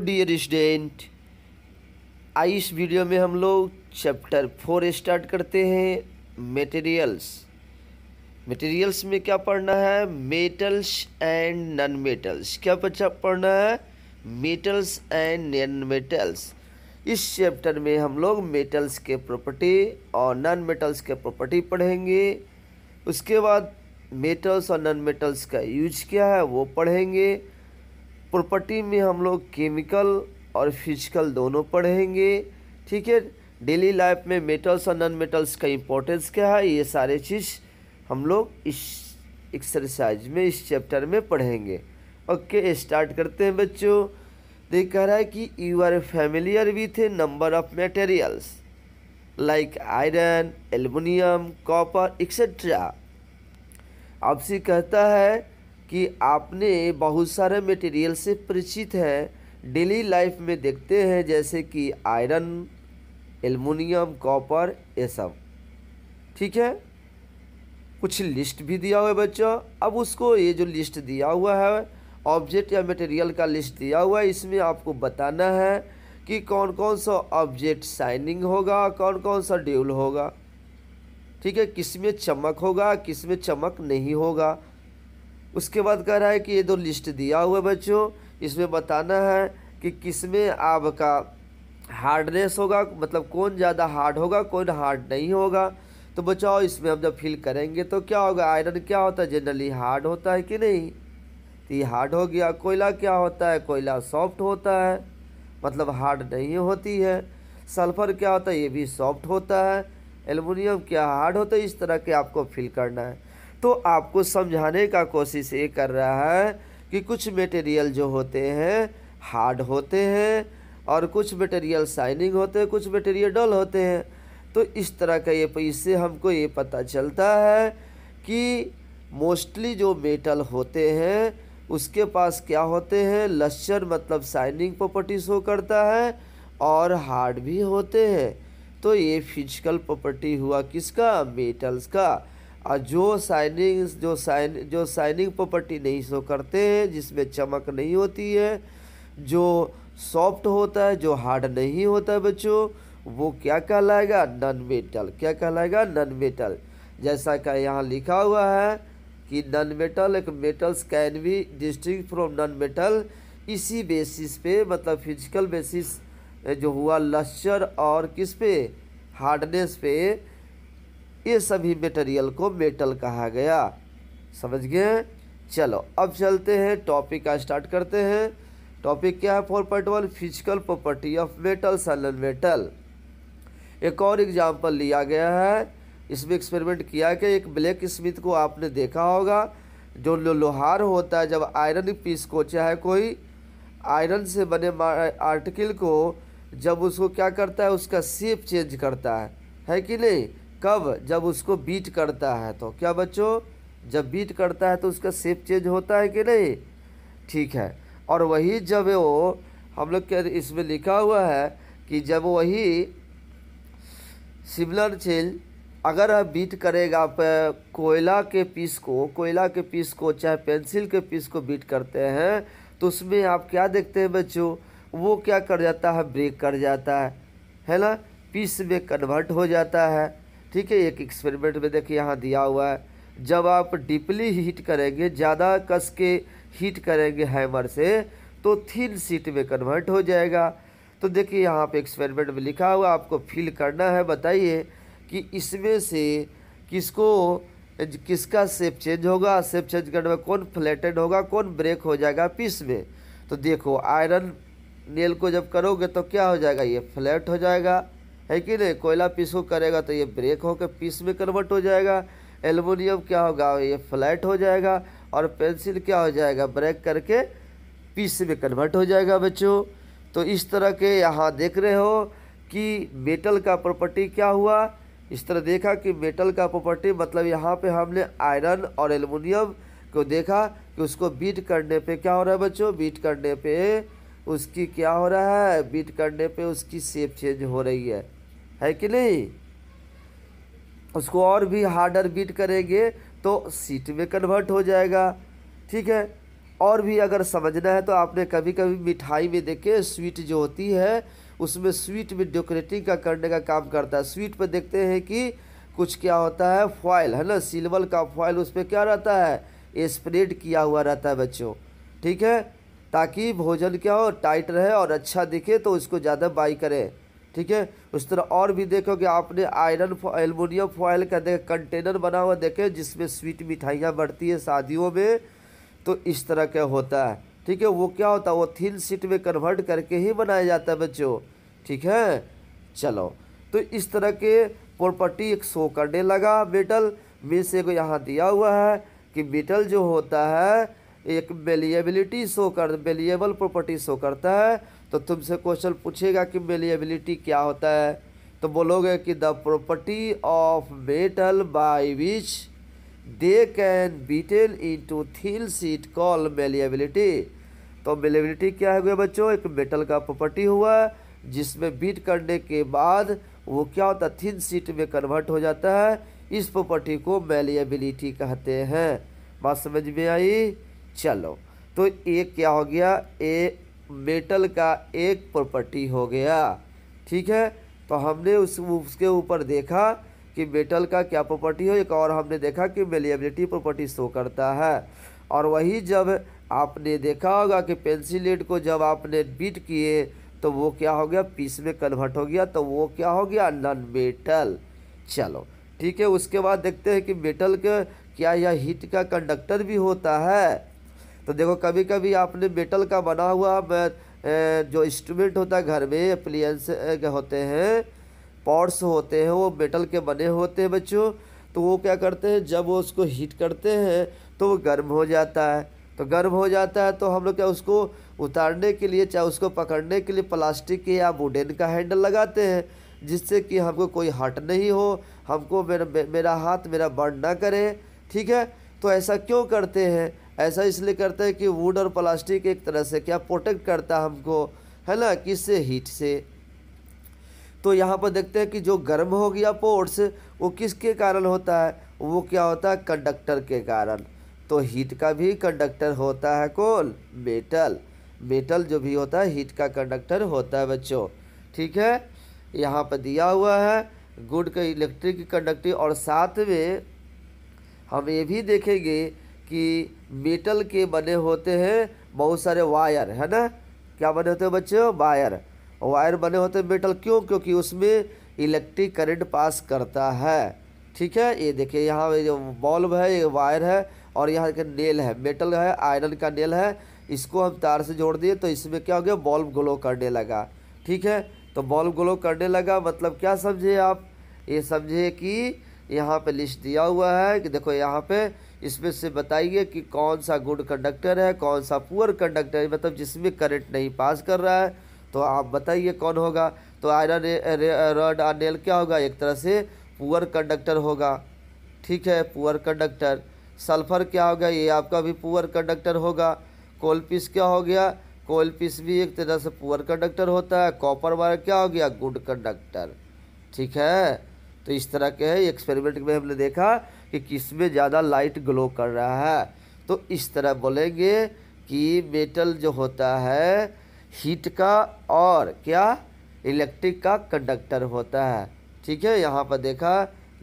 dear student I इस video में हम लोग चैप्टर फोर स्टार्ट करते हैं मटेरियल्स मटेरियल्स में क्या पढ़ना है मेटल्स एंड नॉन मेटल्स क्या बच्चा पढ़ना है मेटल्स एंड नॉन मेटल्स इस चैप्टर में हम लोग मेटल्स के प्रॉपर्टी और नॉन मेटल्स के प्रॉपर्टी पढ़ेंगे उसके बाद मेटल्स और नॉन मेटल्स का यूज क्या है वो पढ़ेंगे प्रॉपर्टी में हम लोग केमिकल और फिजिकल दोनों पढ़ेंगे ठीक है डेली लाइफ में मेटल्स और नॉन मेटल्स का इम्पोर्टेंस क्या है ये सारे चीज़ हम लोग इस एक्सरसाइज में इस चैप्टर में पढ़ेंगे ओके स्टार्ट करते हैं बच्चों देख कह रहा है कि you are familiar with a number of materials like iron aluminium copper etcetera आपसे कहता है कि आपने बहुत सारे मटेरियल से परिचित हैं डेली लाइफ में देखते हैं जैसे कि आयरन एलमिनियम कॉपर ये सब ठीक है कुछ लिस्ट भी दिया हुआ है बच्चों अब उसको ये जो लिस्ट दिया हुआ है ऑब्जेक्ट या मटेरियल का लिस्ट दिया हुआ है इसमें आपको बताना है कि कौन कौन सा ऑब्जेक्ट शाइनिंग होगा कौन कौन सा ड्यूल होगा ठीक है किस में चमक होगा किस में चमक नहीं होगा उसके बाद कह रहा है कि ये दो लिस्ट दिया हुआ है बच्चों इसमें बताना है कि किस में आपका हार्डनेस होगा मतलब कौन ज़्यादा हार्ड होगा कौन हार्ड नहीं होगा तो बचाओ इसमें हम जब फिल करेंगे तो क्या होगा आयरन क्या होता है जनरली हार्ड होता है कि नहीं तो ये हार्ड हो गया कोयला क्या होता है कोयला सॉफ्ट होता है मतलब हार्ड नहीं होती है सल्फ़र क्या होता है ये भी सॉफ्ट होता है एलमिनियम क्या हार्ड होता है इस तरह के आपको फिल करना है तो आपको समझाने का कोशिश ये कर रहा है कि कुछ मटेरियल जो होते हैं हार्ड होते हैं और कुछ मटेरियल साइनिंग होते हैं कुछ मटेरियल डल होते हैं तो इस तरह का ये तो इससे हमको ये पता चलता है कि मोस्टली जो मेटल होते हैं उसके पास क्या होते हैं लश्चर मतलब साइनिंग प्रॉपर्टी शो करता है और हार्ड भी होते हैं तो ये फिजिकल प्रॉपर्टी हुआ किसका मेटल्स का और जो साइनिंग जो साइन जो साइनिंग प्रॉपर्टी नहीं शो करते हैं जिसमें चमक नहीं होती है जो सॉफ्ट होता है जो हार्ड नहीं होता है बच्चों वो क्या कहलाएगा नन मेटल क्या कहलाएगा नन मेटल जैसा कि यहाँ लिखा हुआ है कि नन मेटल एक metals can be distinguished from non metal इसी बेसिस पे मतलब फिजिकल बेसिस जो हुआ लश्चर और किस पे हार्डनेस पे ये सभी मटेरियल को मेटल कहा गया समझ गए चलो अब चलते हैं टॉपिक का स्टार्ट करते हैं टॉपिक क्या है four point one physical property of metals and metal एक और एग्जाम्पल लिया गया है इसमें एक्सपेरिमेंट किया कि एक ब्लैक स्मिथ को आपने देखा होगा जो लोहार होता है जब आयरन पीस को चाहे कोई आयरन से बने आर्टिकल को जब उसको क्या करता है उसका सेप चेंज करता है है कि नहीं कब जब उसको बीट करता है तो क्या बच्चों जब बीट करता है तो उसका सेप चेंज होता है कि नहीं ठीक है और वही जब वो हम लोग के इसमें लिखा हुआ है कि जब वही सिमिलर चेल अगर आप बीट करेगा कोयला के पीस को कोयला के पीस को चाहे पेंसिल के पीस को बीट करते हैं तो उसमें आप क्या देखते हैं बच्चों वो क्या कर जाता है ब्रेक कर जाता है है ना पीस में कन्वर्ट हो जाता है ठीक है एक एक्सपेरिमेंट में देखिए यहाँ दिया हुआ है जब आप डीपली हीट करेंगे ज़्यादा कस के हीट करेंगे हैमर से तो थिन सीट में कन्वर्ट हो जाएगा तो देखिए यहाँ पे एक्सपेरिमेंट में लिखा हुआ आपको फील करना है बताइए कि इसमें से किसको किसका सेप चेंज होगा सेप चेंज करने में कौन फ्लैटेड होगा कौन ब्रेक हो जाएगा पीस में तो देखो आयरन नेल को जब करोगे तो क्या हो जाएगा ये फ्लैट हो जाएगा है कि नहीं कोयला पीसो करेगा तो ये ब्रेक होकर पीस में कन्वर्ट हो जाएगा एलमिनियम क्या होगा ये फ्लैट हो जाएगा और पेंसिल क्या हो जाएगा ब्रेक करके पीस में कन्वर्ट हो जाएगा बच्चों तो इस तरह के यहाँ देख रहे हो कि मेटल का प्रॉपर्टी क्या हुआ इस तरह देखा कि मेटल का प्रॉपर्टी मतलब यहाँ पे हमने आयरन और एलमिनियम को देखा कि उसको बीट करने पे क्या हो रहा है बच्चों बीट करने पे उसकी क्या हो रहा है बीट करने पे उसकी सेप चेंज हो रही है है कि नहीं उसको और भी हार्डर बीट करेंगे तो सीट में कन्वर्ट हो जाएगा ठीक है और भी अगर समझना है तो आपने कभी कभी मिठाई में देखे स्वीट जो होती है उसमें स्वीट में डेकोरेटिंग का करने का काम करता है स्वीट पर देखते हैं कि कुछ क्या होता है फॉयल है ना सिल्वर का फॉयल उस पर क्या रहता है स्प्रेड किया हुआ रहता है बच्चों ठीक है ताकि भोजन क्या हो टाइट रहे और अच्छा दिखे तो उसको ज़्यादा बाई करें ठीक है उस तरह और भी देखोगे आपने आयरन एलमोनियम फॉयल का देख कंटेनर बना हुआ देखे जिसमें स्वीट मिठाइयाँ बढ़ती है शादियों में तो इस तरह का होता है ठीक है वो क्या होता है वो थिन सीट में कन्वर्ट करके ही बनाया जाता है बच्चों ठीक है चलो तो इस तरह के प्रॉपर्टी एक शो करने लगा मेटल मीन से यहाँ दिया हुआ है कि मेटल जो होता है एक बेलिएबिलिटी शो कर बेलिएबल प्रॉपर्टी शो करता है तो तुमसे क्वेश्चन पूछेगा कि मेलिएबिलिटी क्या होता है तो बोलोगे कि the property of metal by which they can beaten into thin sheet call malleability तो मेलेबिलिटी क्या है बच्चों एक मेटल का प्रॉपर्टी हुआ जिसमें बीट करने के बाद वो क्या होता है थिन सीट में कन्वर्ट हो जाता है इस प्रॉपर्टी को मेलिएबिलिटी कहते हैं बात समझ में आई चलो तो ये क्या हो गया ए मेटल का एक प्रॉपर्टी हो गया ठीक है तो हमने उस उसके ऊपर देखा कि मेटल का क्या प्रॉपर्टी हो एक और हमने देखा कि मेलिएबिलिटी प्रॉपर्टी शो करता है और वही जब आपने देखा होगा कि पेंसिलेट को जब आपने बीट किए तो वो क्या हो गया पीस में कन्वर्ट हो गया तो वो क्या हो गया नॉन मेटल चलो ठीक है उसके बाद देखते हैं कि मेटल का क्या यह हीट का कंडक्टर भी होता है तो देखो कभी कभी आपने मेटल का बना हुआ जो इंस्ट्रूमेंट होता है घर में अप्लियंस होते हैं पॉट्स होते हैं वो मेटल के बने होते हैं बच्चों तो वो क्या करते हैं जब वो उसको हीट करते हैं तो वो गर्म हो जाता है तो गर्म हो जाता है तो हम लोग क्या उसको उतारने के लिए चाहे उसको पकड़ने के लिए प्लास्टिक के या वुडेन का हैंडल लगाते हैं जिससे कि हमको कोई हट नहीं हो हमको मेरा मेरा हाथ मेरा बर्न ना करे ठीक है तो ऐसा क्यों करते हैं ऐसा इसलिए करता है कि वुड और प्लास्टिक एक तरह से क्या प्रोटेक्ट करता है हमको है ना किससे हीट से तो यहाँ पर देखते हैं कि जो गर्म हो गया पोर्ट्स वो किसके कारण होता है वो क्या होता है कंडक्टर के कारण तो हीट का भी कंडक्टर होता है कौन मेटल मेटल जो भी होता है हीट का कंडक्टर होता है बच्चों ठीक है यहाँ पर दिया हुआ है गुड का इलेक्ट्रिक कंडक्टिव और साथ में हम ये भी देखेंगे कि मेटल के बने होते हैं बहुत सारे वायर है ना क्या बने होते हैं बच्चों वायर वायर बने होते हैं मेटल क्यों क्योंकि उसमें इलेक्ट्रिक करंट पास करता है ठीक है ये देखिए यहाँ जो बल्ब है ये वायर है और यहाँ का नेल है मेटल है आयरन का नेल है इसको हम तार से जोड़ दिए तो इसमें क्या हो गया बल्ब ग्लो करने लगा ठीक है तो बल्ब ग्लो करने लगा मतलब क्या समझे आप ये समझे कि यहाँ पे लिस्ट दिया हुआ है कि देखो यहाँ पे इसमें से बताइए कि कौन सा गुड कंडक्टर है कौन सा पुअर कंडक्टर है मतलब जिसमें करंट नहीं पास कर रहा है तो आप बताइए कौन होगा तो आयरन रॉड और नेल क्या होगा एक तरह से पुअर कंडक्टर होगा ठीक है पुअर कंडक्टर सल्फ़र क्या होगा ये आपका भी पुअर कंडक्टर होगा कोल पीस क्या हो गया कोल पीस भी एक तरह से पुअर कंडक्टर होता है कॉपर वायर क्या हो गया गुड कंडक्टर ठीक है तो इस तरह के है एक्सपेरिमेंट में हमने देखा कि किस में ज़्यादा लाइट ग्लो कर रहा है तो इस तरह बोलेंगे कि मेटल जो होता है हीट का और क्या इलेक्ट्रिक का कंडक्टर होता है ठीक है यहाँ पर देखा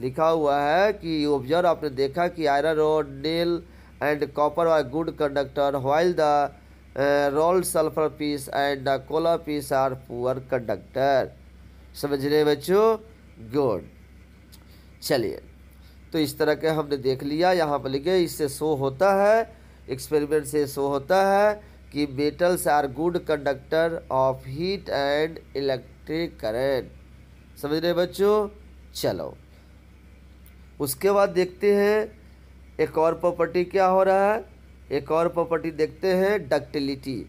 लिखा हुआ है कि ऑब्जर्व आपने देखा कि iron rod nail and copper are good conductor while the roll sulphur piece and the coal piece are poor conductor समझ रहे बच्चों गुड चलिए तो इस तरह के हमने देख लिया यहाँ पर लिखे इससे शो होता है एक्सपेरिमेंट से शो होता है कि metals are good conductor of heat and electric current समझ रहे बच्चों चलो उसके बाद देखते हैं एक और प्रॉपर्टी क्या हो रहा है एक और प्रॉपर्टी देखते हैं डक्टिलिटी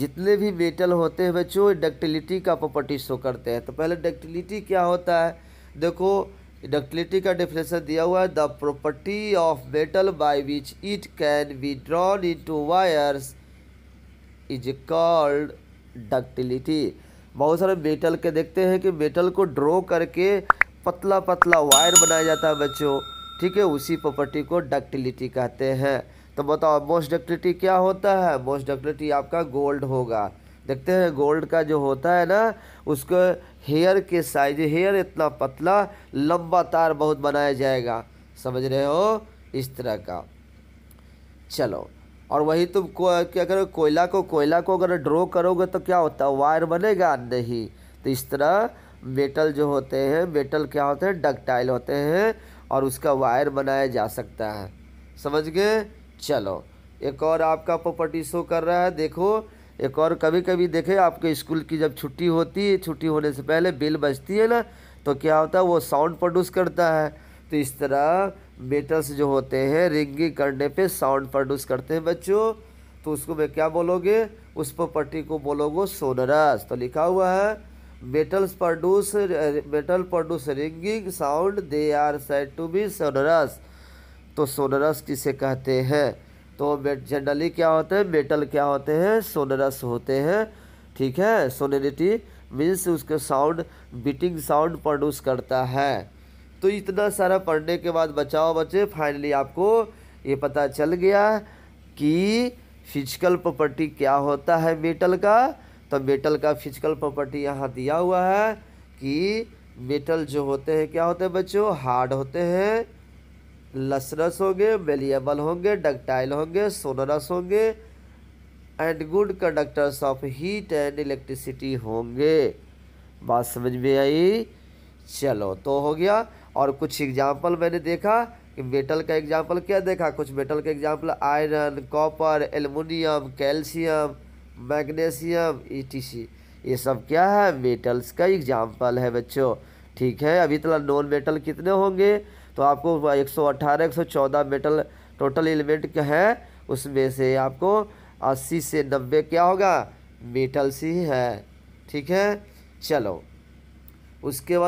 जितने भी मेटल होते हैं बच्चों डक्टिलिटी का प्रॉपर्टी शो करते हैं तो पहले डक्टिलिटी क्या होता है देखो इंडक्टिलिटी का डिफिनेशन दिया हुआ है the property of metal by which it can be drawn into wires is called ductility बहुत सारे मेटल के देखते हैं कि मेटल को ड्रॉ करके पतला पतला वायर बनाया जाता है बच्चों ठीक है उसी प्रॉपर्टी को डक्टिलिटी कहते हैं तो बताओ मोस्ट डक्टिलिटी क्या होता है मोस्ट डक्टिलिटी आपका गोल्ड होगा देखते हैं गोल्ड का जो होता है ना उसको हेयर के साइज हेयर इतना पतला लंबा तार बहुत बनाया जाएगा समझ रहे हो इस तरह का चलो और वही तुम को, क्या करो कोयला को कोयला को अगर ड्रॉ करोगे तो क्या होता है वायर बनेगा नहीं तो इस तरह मेटल जो होते हैं मेटल क्या होते हैं डकटाइल होते हैं और उसका वायर बनाया जा सकता है समझ गए चलो एक और आपका प्रॉपर्टी शो कर रहा है देखो एक और कभी कभी देखे आपके स्कूल की जब छुट्टी होती है छुट्टी होने से पहले बिल बजती है ना तो क्या होता है वो साउंड प्रोड्यूस करता है तो इस तरह मेटल्स जो होते हैं रिंगिंग करने पे साउंड प्रोड्यूस करते हैं बच्चों तो उसको मैं क्या बोलोगे उस प्रॉपर्टी को बोलोगे सोनरस तो लिखा हुआ है metals produce metal produce ringing sound they are said to be sonorous तो सोनरस किसे कहते हैं तो जनरली क्या होते हैं मेटल क्या होते हैं सोनरस होते हैं ठीक है सोनेरिटी मीन्स उसके साउंड बीटिंग साउंड प्रोड्यूस करता है तो इतना सारा पढ़ने के बाद बचाओ बच्चे फाइनली आपको ये पता चल गया कि फिजिकल प्रॉपर्टी क्या होता है मेटल का तो मेटल का फिजिकल प्रॉपर्टी यहाँ दिया हुआ है कि मेटल जो होते हैं क्या होते हैं बच्चों हार्ड होते हैं लसरस होंगे वेलिएबल होंगे डक्टाइल होंगे सोनरस होंगे and good conductors of heat and electricity होंगे बात समझ में आई चलो तो हो गया और कुछ एग्जाम्पल मैंने देखा कि मेटल का एग्जाम्पल क्या देखा कुछ मेटल का example iron copper aluminium calcium magnesium ई ये सब क्या है मेटल्स का एग्जाम्पल है बच्चों ठीक है अभी तला नॉन मेटल कितने होंगे तो आपको 118 114 मेटल टोटल एलिमेंट है उसमें से आपको 80 से 90 क्या होगा मेटल्स ही है ठीक है चलो उसके बाद